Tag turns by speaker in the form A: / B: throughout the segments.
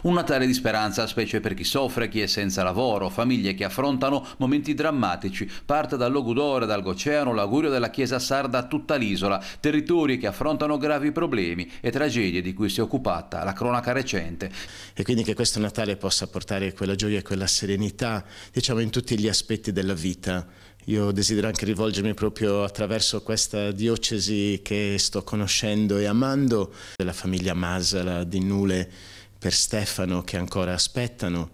A: Un Natale di speranza, specie per chi soffre, chi è senza lavoro, famiglie che affrontano momenti drammatici. Parte dal Logudore, dal Goceano, l'augurio della Chiesa Sarda a tutta l'isola, territori che affrontano gravi problemi e tragedie di cui si è occupata la cronaca
B: recente. E quindi che questo Natale possa portare quella gioia e quella serenità, diciamo, in tutti gli aspetti della vita. Io desidero anche rivolgermi proprio attraverso questa diocesi che sto conoscendo e amando, della famiglia Masala di Nule, per Stefano che ancora aspettano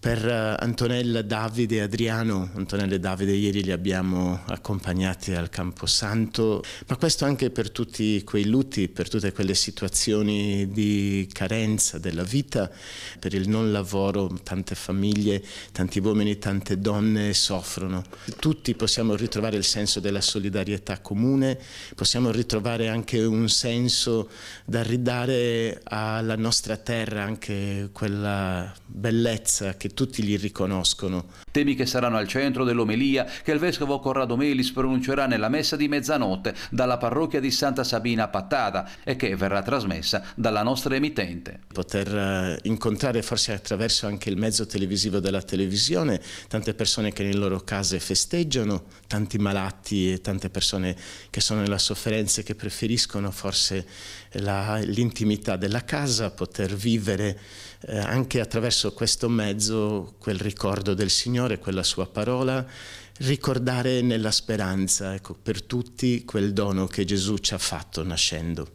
B: per eh, Antonella, Davide e Adriano, Antonella e Davide ieri li abbiamo accompagnati al Camposanto, ma questo anche per tutti quei lutti, per tutte quelle situazioni di carenza della vita, per il non lavoro, tante famiglie, tanti uomini, tante donne soffrono. Tutti possiamo ritrovare il senso della solidarietà comune, possiamo ritrovare anche un senso da ridare alla nostra terra, anche quella bellezza che tutti li riconoscono temi
A: che saranno al centro dell'omelia che il vescovo Corrado Melis pronuncerà nella messa di mezzanotte dalla parrocchia di Santa Sabina a Pattada e che verrà trasmessa dalla nostra emittente.
B: Poter eh, incontrare forse attraverso anche il mezzo televisivo della televisione tante persone che nelle loro case festeggiano, tanti malati e tante persone che sono nella sofferenza e che preferiscono forse l'intimità della casa, poter vivere eh, anche attraverso questo mezzo quel ricordo del Signore Signore, quella sua parola, ricordare nella speranza, ecco, per tutti quel dono che Gesù ci ha fatto nascendo.